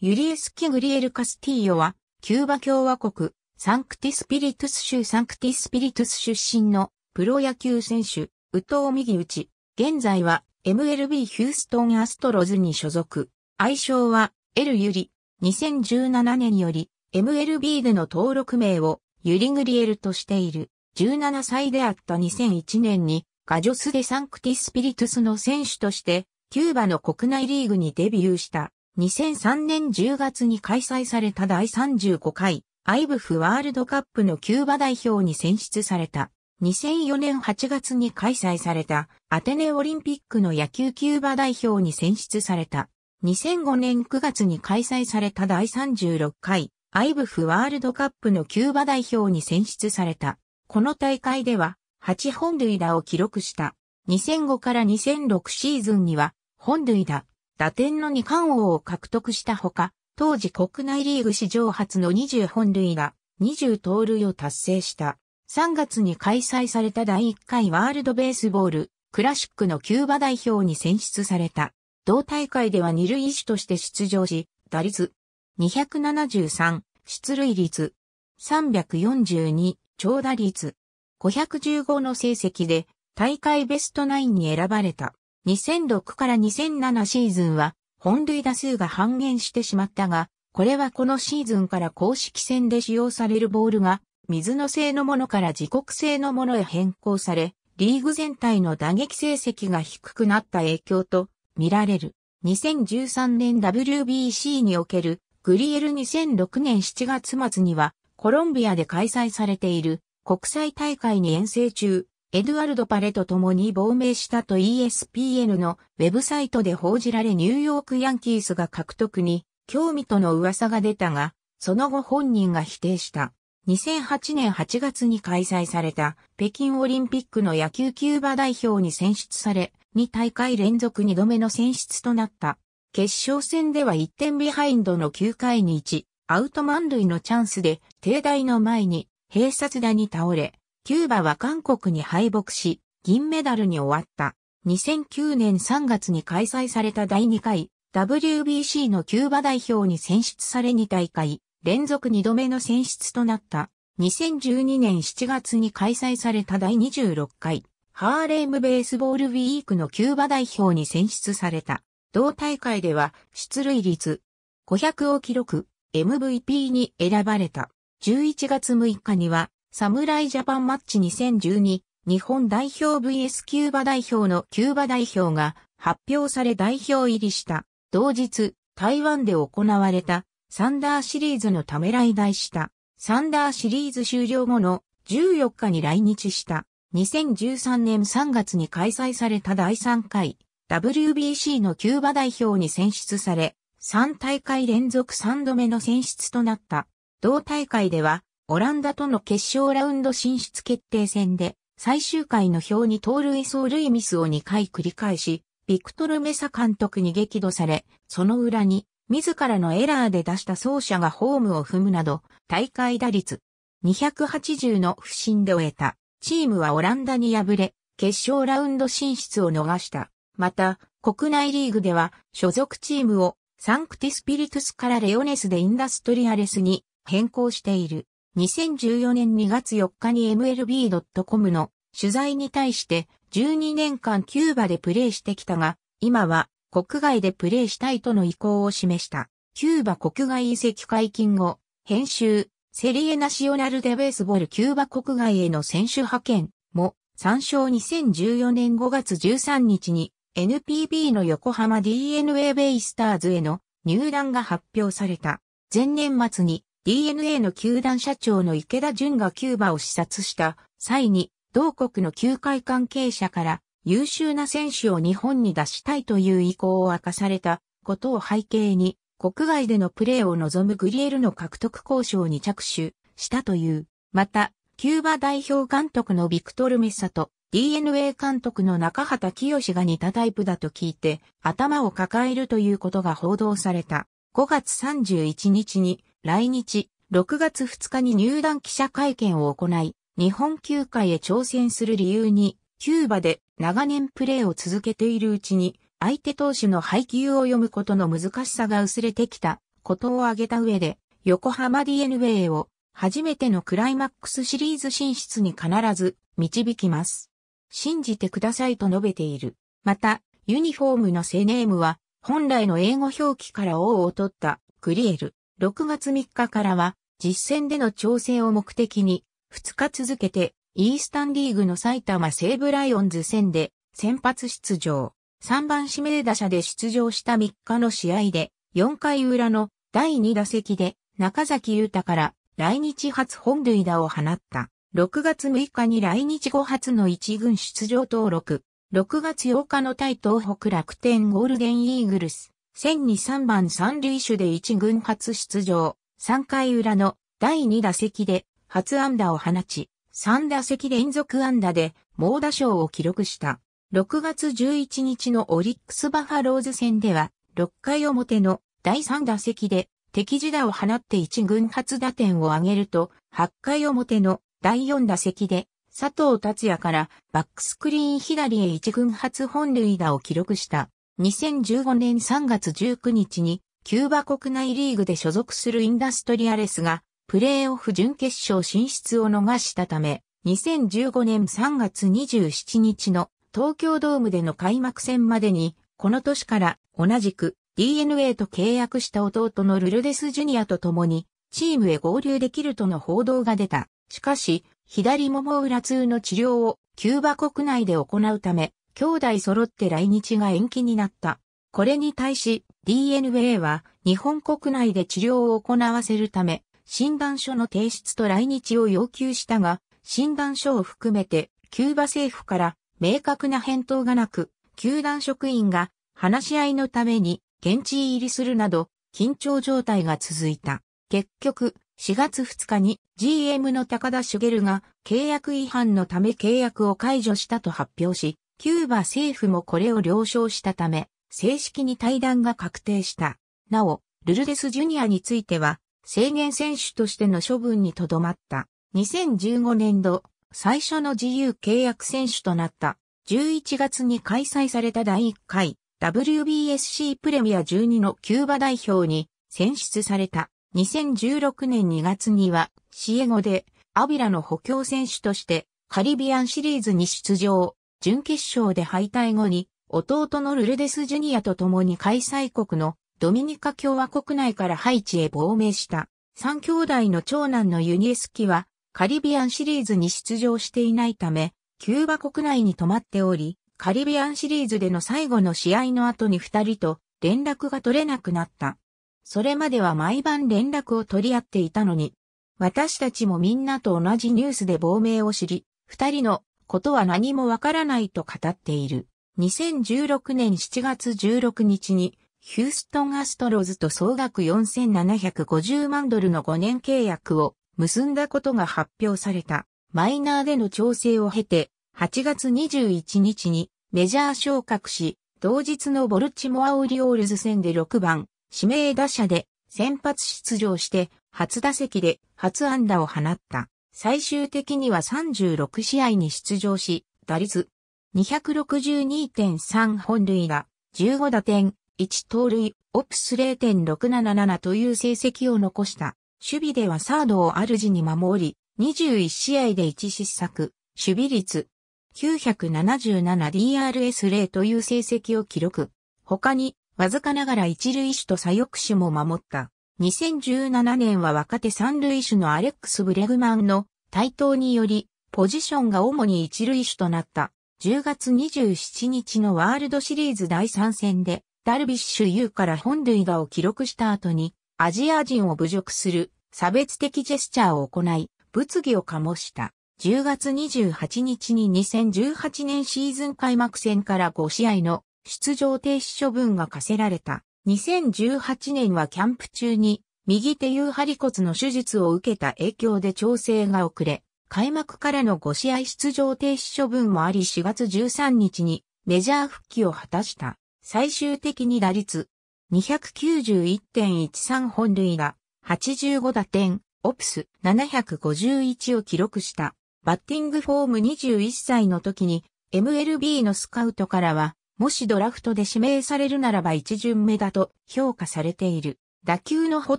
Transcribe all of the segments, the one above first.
ユリエス・キグリエル・カスティーヨは、キューバ共和国、サンクティスピリトゥス州サンクティスピリトゥス出身のプロ野球選手、ウトウ・ミギウチ。現在は MLB ヒューストン・アストロズに所属。愛称は、エル・ユリ。2017年より、MLB での登録名を、ユリ・グリエルとしている。17歳であった2001年に、ガジョス・デ・サンクティスピリトゥスの選手として、キューバの国内リーグにデビューした。2003年10月に開催された第35回アイブフワールドカップのキューバ代表に選出された。2004年8月に開催されたアテネオリンピックの野球キューバ代表に選出された。2005年9月に開催された第36回アイブフワールドカップのキューバ代表に選出された。この大会では8本塁打を記録した。2005から2006シーズンには本塁打、打点の二冠王を獲得したほか、当時国内リーグ史上初の20本塁打、20盗塁を達成した。3月に開催された第1回ワールドベースボールクラシックのキューバ代表に選出された。同大会では二塁手として出場し、打率273、出塁率342、長打率515の成績で大会ベストナインに選ばれた。2006から2007シーズンは本塁打数が半減してしまったが、これはこのシーズンから公式戦で使用されるボールが水の製のものから自国製のものへ変更され、リーグ全体の打撃成績が低くなった影響と見られる。2013年 WBC におけるグリエル2006年7月末にはコロンビアで開催されている国際大会に遠征中、エドワルド・パレと共に亡命したと ESPN のウェブサイトで報じられニューヨークヤンキースが獲得に興味との噂が出たが、その後本人が否定した。2008年8月に開催された北京オリンピックの野球キューバ代表に選出され、2大会連続2度目の選出となった。決勝戦では1点ビハインドの9回に1、アウト満塁のチャンスで、帝大の前に、併殺打に倒れ、キューバは韓国に敗北し、銀メダルに終わった。2009年3月に開催された第2回 WBC のキューバ代表に選出され2大会、連続2度目の選出となった。2012年7月に開催された第26回、ハーレームベースボールウィークのキューバ代表に選出された。同大会では出塁率500を記録、MVP に選ばれた。11月6日には侍ジャパンマッチ2012日本代表 VS キューバ代表のキューバ代表が発表され代表入りした。同日、台湾で行われたサンダーシリーズのため来台した。サンダーシリーズ終了後の14日に来日した。2013年3月に開催された第3回 WBC のキューバ代表に選出され、3大会連続3度目の選出となった。同大会ではオランダとの決勝ラウンド進出決定戦で、最終回の表に盗塁走塁ミスを2回繰り返し、ビクトル・メサ監督に激怒され、その裏に、自らのエラーで出した走者がホームを踏むなど、大会打率280の不振で終えた。チームはオランダに敗れ、決勝ラウンド進出を逃した。また、国内リーグでは、所属チームをサンクティスピリトゥスからレオネスでインダストリアレスに変更している。2014年2月4日に MLB.com の取材に対して12年間キューバでプレーしてきたが、今は国外でプレーしたいとの意向を示した。キューバ国外移籍解禁後、編集、セリエナシオナルデベースボールキューバ国外への選手派遣も、参照2014年5月13日に NPB の横浜 DNA ベイスターズへの入団が発表された。前年末に DNA の球団社長の池田淳がキューバを視察した際に、同国の球界関係者から優秀な選手を日本に出したいという意向を明かされたことを背景に、国外でのプレーを望むグリエルの獲得交渉に着手したという。また、キューバ代表監督のビクトル・メッサと DNA 監督の中畑清が似たタイプだと聞いて頭を抱えるということが報道された。5月31日に来日、6月2日に入団記者会見を行い、日本球界へ挑戦する理由に、キューバで長年プレーを続けているうちに、相手投手の配球を読むことの難しさが薄れてきたことを挙げた上で、横浜 DNA を初めてのクライマックスシリーズ進出に必ず導きます。信じてくださいと述べている。また、ユニフォームのセネームは、本来の英語表記から王を取った、クリエル。6月3日からは実戦での調整を目的に2日続けてイースタンリーグの埼玉西武ライオンズ戦で先発出場。3番指名打者で出場した3日の試合で4回裏の第2打席で中崎優太から来日初本塁打を放った。6月6日に来日後初の一軍出場登録。6月8日の対東北楽天ゴールデンイーグルス。1023番三塁手で一軍初出場、3回裏の第2打席で初安打を放ち、3打席連続安打で猛打賞を記録した。6月11日のオリックスバファローズ戦では、6回表の第3打席で敵地打を放って一軍初打点を挙げると、8回表の第4打席で佐藤達也からバックスクリーン左へ一軍初本塁打を記録した。2015年3月19日に、キューバ国内リーグで所属するインダストリアレスが、プレーオフ準決勝進出を逃したため、2015年3月27日の東京ドームでの開幕戦までに、この年から同じく DNA と契約した弟のルルデス・ジュニアと共に、チームへ合流できるとの報道が出た。しかし、左もも裏痛の治療をキューバ国内で行うため、兄弟揃って来日が延期になった。これに対し DNA は日本国内で治療を行わせるため、診断書の提出と来日を要求したが、診断書を含めてキューバ政府から明確な返答がなく、球団職員が話し合いのために現地入りするなど緊張状態が続いた。結局、4月2日に GM の高田茂が契約違反のため契約を解除したと発表し、キューバ政府もこれを了承したため、正式に対談が確定した。なお、ルルデス・ジュニアについては、制限選手としての処分にとどまった。2015年度、最初の自由契約選手となった。11月に開催された第1回 WBSC プレミア12のキューバ代表に選出された。2016年2月にはシエゴでアビラの補強選手としてカリビアンシリーズに出場。準決勝で敗退後に、弟のルルデス・ジュニアと共に開催国のドミニカ共和国内からハイチへ亡命した。三兄弟の長男のユニエスキは、カリビアンシリーズに出場していないため、キューバ国内に泊まっており、カリビアンシリーズでの最後の試合の後に二人と連絡が取れなくなった。それまでは毎晩連絡を取り合っていたのに、私たちもみんなと同じニュースで亡命を知り、二人のことは何もわからないと語っている。2016年7月16日に、ヒューストンアストロズと総額4750万ドルの5年契約を結んだことが発表された。マイナーでの調整を経て、8月21日にメジャー昇格し、同日のボルチモアオリオールズ戦で6番、指名打者で先発出場して、初打席で初安打を放った。最終的には36試合に出場し、打率262.3本塁打、15打点、1盗塁、オプス0.677という成績を残した。守備ではサードを主に守り、21試合で1失策、守備率 977DRS0 という成績を記録。他に、わずかながら一塁手と左翼手も守った。2017年は若手三塁手のアレックス・ブレグマンの台頭により、ポジションが主に一塁手となった。10月27日のワールドシリーズ第3戦で、ダルビッシュ有から本塁打を記録した後に、アジア人を侮辱する差別的ジェスチャーを行い、物議を醸した。10月28日に2018年シーズン開幕戦から5試合の出場停止処分が課せられた。2018年はキャンプ中に右手有張骨の手術を受けた影響で調整が遅れ、開幕からの5試合出場停止処分もあり4月13日にメジャー復帰を果たした。最終的に打率291.13本塁打、85打点、オプス751を記録した。バッティングフォーム21歳の時に MLB のスカウトからはもしドラフトで指名されるならば一巡目だと評価されている。打球のほ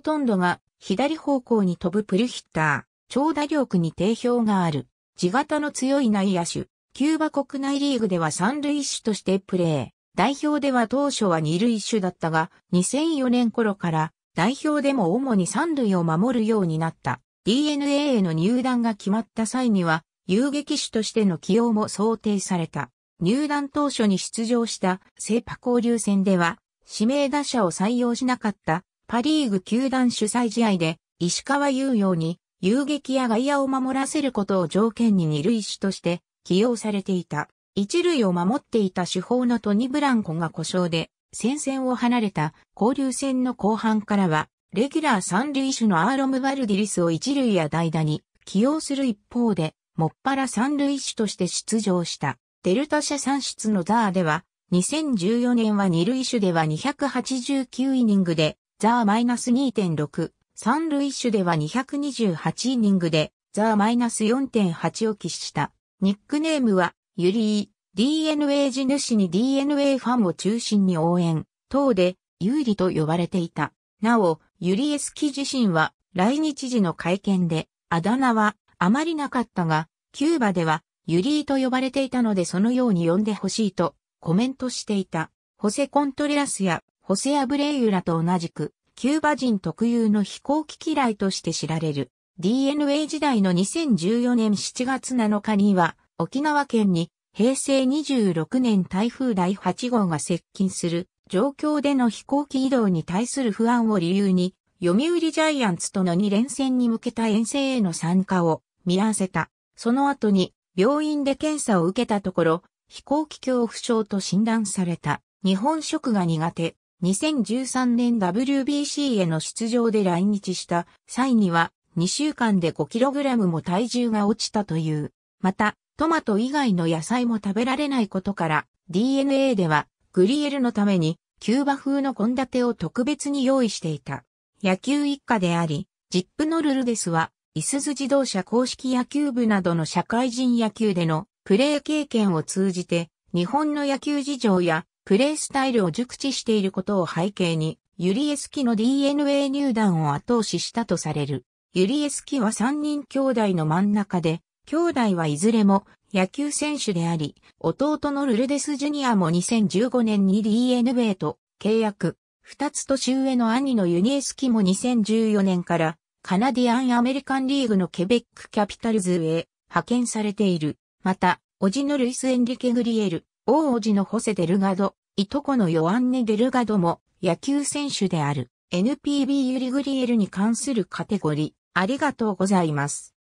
とんどが左方向に飛ぶプルヒッター、長打力に定評がある。地型の強い内野手。キューバ国内リーグでは三塁手としてプレー。代表では当初は二塁手だったが、2004年頃から代表でも主に三塁を守るようになった。DNA への入団が決まった際には、遊撃手としての起用も想定された。入団当初に出場したセーパ交流戦では、指名打者を採用しなかったパリーグ球団主催試合で石川優陽に遊撃や外野を守らせることを条件に二塁手として起用されていた。一塁を守っていた主砲のトニ・ブランコが故障で戦線を離れた交流戦の後半からは、レギュラー三塁手のアーロム・バルディリスを一塁や代打に起用する一方で、もっぱら三塁手として出場した。デルタ社産出のザーでは、2014年は二塁手では289イニングで、ザーマイナス2.6、三塁手では228イニングで、ザーマイナス4.8を喫した。ニックネームは、ユリー、DNA 地主に DNA ファンを中心に応援、等で、有利と呼ばれていた。なお、ユリエスキ自身は、来日時の会見で、あだ名は、あまりなかったが、キューバでは、ユリーと呼ばれていたのでそのように呼んでほしいとコメントしていた。ホセ・コントレラスやホセ・アブレイユラと同じく、キューバ人特有の飛行機嫌いとして知られる。DNA 時代の2014年7月7日には、沖縄県に平成26年台風第8号が接近する状況での飛行機移動に対する不安を理由に、読売ジャイアンツとの2連戦に向けた遠征への参加を見合わせた。その後に病院で検査を受けたところ、飛行機恐怖症と診断された。日本食が苦手。2013年 WBC への出場で来日した際には2週間で 5kg も体重が落ちたという。また、トマト以外の野菜も食べられないことから DNA ではグリエルのためにキューバ風の献立を特別に用意していた。野球一家であり、ジップノルルデスはイスズ自動車公式野球部などの社会人野球でのプレー経験を通じて、日本の野球事情やプレースタイルを熟知していることを背景に、ユリエスキの DNA 入団を後押ししたとされる。ユリエスキは3人兄弟の真ん中で、兄弟はいずれも野球選手であり、弟のルルデス・ジュニアも2015年に DNA と契約。二つ年上の兄のユニエスキも2014年からカナディアン・アメリカンリーグのケベック・キャピタルズへ派遣されている。また、おじのルイス・エンリケ・グリエル、王おじのホセ・デルガド、いとこのヨアンネ・デルガドも野球選手である。NPB ユリ・グリエルに関するカテゴリー、ありがとうございます。